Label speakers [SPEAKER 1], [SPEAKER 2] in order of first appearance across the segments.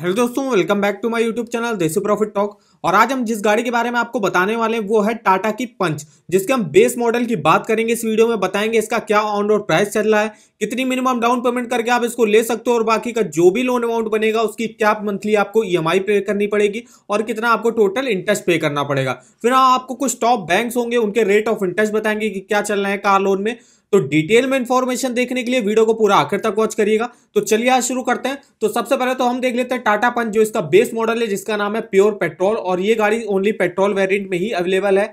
[SPEAKER 1] hello दोस्तों welcome back to my YouTube channel Desi profit talk और आज हम जिस गाड़ी के बारे में आपको बताने वाले हैं वो है टाटा की पंच जिसके हम बेस मॉडल की बात करेंगे इस वीडियो में बताएंगे इसका क्या ऑन रोड प्राइस चल रहा है कितनी मिनिमम डाउन पेमेंट करके आप इसको ले सकते हो और बाकी का जो भी लोन अमाउंट बनेगा उसकी क्या मंथली आपको ई e पे करनी पड़ेगी और कितना आपको टोटल इंटरेस्ट पे करना पड़ेगा फिर हाँ, आपको कुछ टॉप बैंक होंगे उनके रेट ऑफ इंटरेस्ट बताएंगे कि क्या चल रहा है कार लोन में तो डिटेल में इंफॉर्मेशन देखने के लिए वीडियो को पूरा आखिर तक वॉच करिएगा तो चलिए आज शुरू करते हैं तो सबसे पहले तो हम देख लेते हैं टाटा पंच जो इसका बेस मॉडल है जिसका नाम है प्योर पेट्रोल और ये गाड़ी ओनली पेट्रोल वेरियंट में ही अवेलेबल है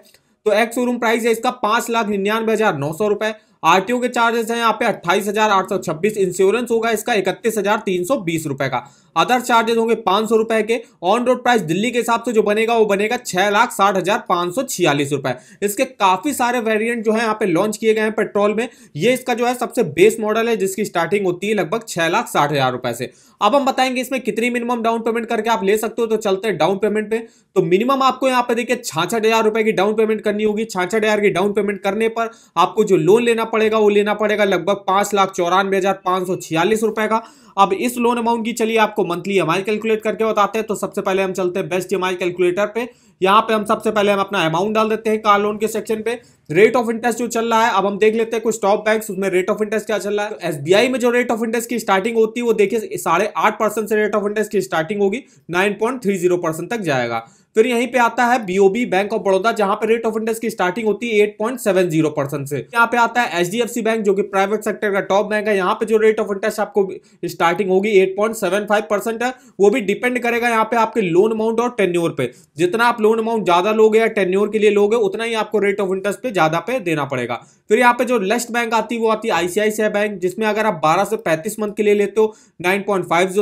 [SPEAKER 1] तो एक्स शोरूम प्राइस है इसका पांच लाख निन्यानवे हजार नौ सौ रुपए आरटीओ के चार्जेस हैं यहाँ पे अट्ठाईस हजार आठ सौ छब्बीस इंश्योरेंस होगा इसका इकतीस हजार तीन सौ बीस रुपए का अदर चार्जेस होंगे पांच सौ रुपए के ऑन रोड प्राइस दिल्ली के हिसाब से जो बनेगा वो बनेगा छह लाख साठ हजार पांच सौ छियालीस रुपए इसके काफी सारे वेरिएंट जो है यहाँ पे लॉन्च किए गए हैं पेट्रोल में ये इसका जो है सबसे बेस मॉडल है जिसकी स्टार्टिंग होती है लगभग छह लाख साठ हजार रुपए से अब हम बताएंगे इसमें कितनी मिनिमम डाउन पेमेंट करके आप ले सकते हो तो चलते हैं डाउन पेमेंट पे तो मिनिमम आपको यहाँ पे देखिए छाछठ हजार रुपए की डाउन पेमेंट करनी होगी छाछठ हजार की डाउन पेमेंट करने पर आपको जो लोन लेना पड़ेगा वो लेना पड़ेगा लगभग पांच लाख चौरानवे हजार पांच सौ छियालीस रुपए का अब इस लोन अमाउंट की चलिए आपको मंथली एम कैलकुलेट करके बताते हैं तो सबसे पहले हम चलते हैं बेस्ट एम कैलकुलेटर पे यहाँ पे हम सबसे पहले हम अपना अमाउंट डाल देते हैं कार लोन के सेक्शन पे रेट ऑफ इंटरेस्ट जो चल रहा है अब हम देख लेते हैं कुछ टॉप बैंक्स उसमें रेट ऑफ इंटरेस्ट क्या चल रहा है तो में जो रेट ऑफ इंटरेस्ट की स्टार्टिंग होती है वो देखिए साढ़े आठ परसेंट से रेट ऑफ इंटरेस्ट की स्टार्टिंग होगी nine point three zero percent तक जाएगा फिर यहीं पे आता है बीओबी बैंक ऑफ बड़ौदा जहां पे रेट ऑफ इंटरेस्ट की स्टार्टिंग होती है 8.70 परसेंट से यहाँ पे आता है सी बैंक जो कि प्राइवेट सेक्टर का टॉप बैंक है यहाँ पे जो रेट ऑफ इंटरेस्ट आपको स्टार्टिंग होगी 8.75 परसेंट है वो भी डिपेंड करेगा यहाँ पे आपके लोन अमाउंट और टेन्योर पे जितना आप लोन अमाउंट ज्यादा लोगे या टेन्योर के लिए लोगे उतना ही आपको रेट ऑफ इंटरेस्ट पे ज्यादा पे देना पड़ेगा फिर यहाँ पे जो लेस्ट बैंक आती है वो आती है आईसीआईसीआई बैंक जिसमें अगर आप बारह से पैंतीस मंथ के लिए लेते हो नाइन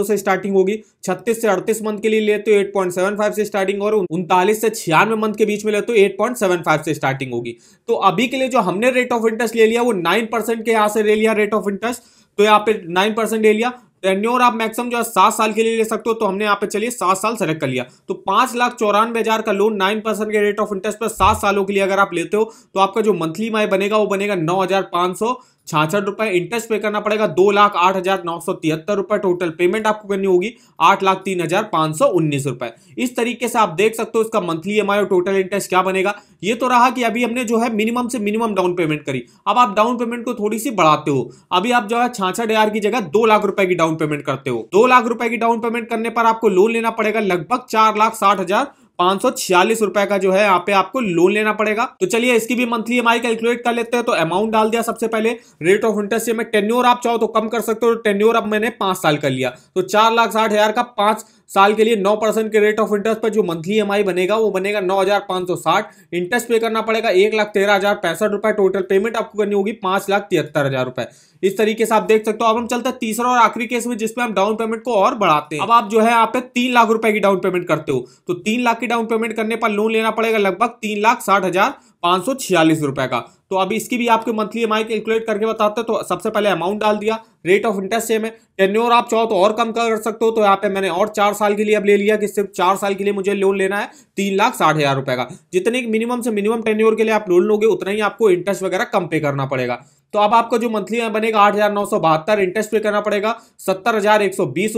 [SPEAKER 1] से स्टार्टिंग होगी छत्तीस से अड़तीस मंथ के लिए लेते हो एट से स्टार्टिंग और उनतालीस से छियानवे मंथ के बीच में ले तो एट पॉइंट सेवन फाइव से स्टार्टिंग होगी तो अभी के लिए जो हमने रेट ऑफ इंटरेस्ट ले लिया वो नाइन परसेंट के यहाँ से ले लिया रेट ऑफ इंटरेस्ट तो यहाँ पे नाइन परसेंट ले लिया टेन्योर आप मैक्सिमम जो है सात साल के लिए ले सकते हो तो हमने यहाँ पे चलिए सात साल सेलेक्ट कर लिया तो पांच लाख चौरानवे हजार का लोन नाइन परसेंट के रेट ऑफ इंटरेस्ट पर सात सालों के लिए अगर आप लेते हो तो आपका जो मंथली माई बनेगा वो बनेगा नौ हजार पांच सौ छाछठ रुपए इंटरेस्ट पे करना पड़ेगा दो लाख आठ हजार नौ सौ तिहत्तर रुपए टोटल पेमेंट आपको करनी होगी आठ लाख तीन हजार पांच सौ उन्नीस रुपए इस तरीके से आप देख सकते हो इसका मंथली एम और टोटल इंटरेस्ट क्या बनेगा ये तो रहा कि अभी हमने जो है मिनिमम से मिनिमम डाउन पेमेंट करी अब आप डाउन पेमेंट को थोड़ी सी बढ़ाते हो अभी आप जो है छाछठ हजार की जगह दो लाख रुपए की डाउन पेमेंट करते हो दो लाख रुपए की डाउन पेमेंट करने पर आपको लोन लेना पड़ेगा लगभग चार लाख साठ हजार पांच रुपए का जो है यहाँ पे आपको लोन लेना पड़ेगा तो चलिए इसकी भी मंथली एम कैलकुलेट कर लेते हैं तो अमाउंट डाल दिया सबसे पहले रेट ऑफ इंटरेस्ट में टेन्योर आप चाहो तो कम कर सकते हो टेन्योर तो अब मैंने पांच साल कर लिया तो चार लाख साठ हजार का पांच साल के लिए नौ परसेंट के रेट ऑफ इंटरेस्ट पर जो मंथली ई बनेगा वो बनेगा नौ हजार पांच सौ साठ इंटरेस्ट पे करना पड़ेगा एक लाख तेरह हजार पैंसठ रुपए टोटल पेमेंट आपको करनी होगी पांच लाख तिहत्तर हजार रुपए इस तरीके से आप देख सकते हो अब हम चलते हैं तीसरा और आखिरी केस में जिसमें हम डाउन पेमेंट को और बढ़ाते हैं अब आप जो है यहाँ पे तीन लाख रुपए की डाउन पेमेंट करते हो तो तीन लाख की डाउन पेमेंट करने पर लोन लेना पड़ेगा लगभग तीन लाख साठ हजार पांच सौ का तो अभी इसकी भी आपके मंथली एम कैलकुलेट करके बताते हैं तो सबसे पहले अमाउंट डाल दिया रेट ऑफ इंटरेस्ट सेम है टेन्योर आप चाहो तो और कम कर सकते हो तो यहाँ पे मैंने और चार साल के लिए अब ले लिया कि सिर्फ चार साल के लिए मुझे लोन लेना है तीन लाख साठ हज़ार रुपए का जितने मिनिमम से मिनिमम टेन्योर के लिए आप लोन लोगे उतना ही आपको इंटरेस्ट वगैरह कम पे करना पड़ेगा तो अब आपका जो मंथली बनेगा आठ हज़ार नौ सौ बहत्तर इंटरेस्ट पे करना पड़ेगा सत्तर हज़ार एक सौ बीस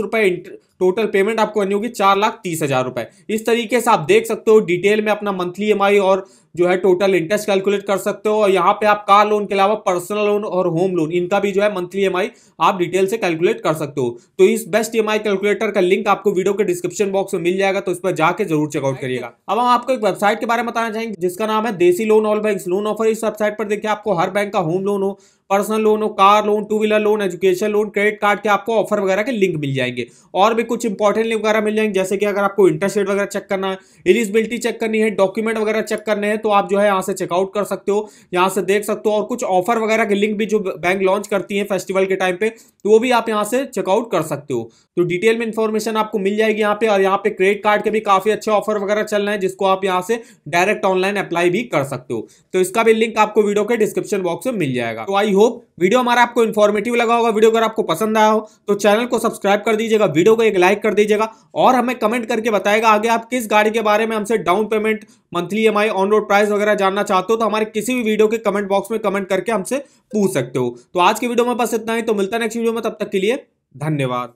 [SPEAKER 1] टोटल पेमेंट आपको करनी होगी चार लाख तीस हजार रुपए इस तरीके से आप देख सकते हो डिटेल में अपना मंथली एम और जो है टोटल इंटरेस्ट कैलकुलेट कर सकते हो और यहाँ पे आप कार लोन के अलावा पर्सनल लोन और होम लोन इनका भी जो है मंथली एम आप डिटेल से कैलकुलेट कर सकते हो तो इस बेस्ट एम कैलकुलेटर का लिंक आपको वीडियो के डिस्क्रिप्शन बॉक्स में मिल जाएगा तो इस पर जाकर जरूर चेकआउट करिएगा अब हम आपको एक वेबसाइट के बारे में बताना चाहेंगे जिसका नाम है Desi loan all bank loan offer इस वेबसाइट पर देखिए आपको हर बैंक का होम लोन हो पर्सनल लोन हो car loan two wheeler loan education loan credit card के आपको ऑफर वगैरह के लिंक मिल जाएंगे और भी कुछ इंपॉर्टेंट लिंक वगैरह मिल जाएंगे जैसे कि अगर आपको इंटरेस्ट रेट वगैरह चेक करना है एलिजिबिलिटी चेक करनी है डॉक्यूमेंट वगैरह चेक करने हैं तो आप जो है यहाँ से चेकआउट कर सकते हो यहाँ से देख सकते हो और कुछ ऑफर वगैरह के लिंक भी जो बैंक लॉन्च करती है फेस्टिवल के टाइम पे तो वो भी आप यहाँ से चेकआउट कर सकते हो तो डिटेल में इंफॉर्मेशन आपको मिल जाएगी यहाँ पे और यहाँ पे क्रेडिट कार्ड के भी काफी अच्छे ऑफर वगैरह चल रहे हैं जिसको आप यहाँ से डायरेक्ट ऑनलाइन अप्लाई भी कर सकते हो तो इसका भी लिंक आपको वीडियो के डिस्क्रिप्शन बॉक्स में मिल जाएगा तो आई आई होप वीडियो हमारा आपको इन्फॉर्मेटिव लगा होगा वीडियो अगर आपको पसंद आया हो तो चैनल को सब्सक्राइब कर दीजिएगा वीडियो को एक लाइक कर दीजिएगा और हमें कमेंट करके बताएगा आगे आप किस गाड़ी के बारे में हमसे down payment monthly EMI on road price वगैरह जानना चाहते हो तो हमारे किसी भी वीडियो के कमेंट बॉक्स में कमेंट करके हमसे पूछ सकते हो तो आज के वीडियो में बस इतना ही तो मिलता है नेक्स्ट वीडियो में तब तक के लिए धन्यवाद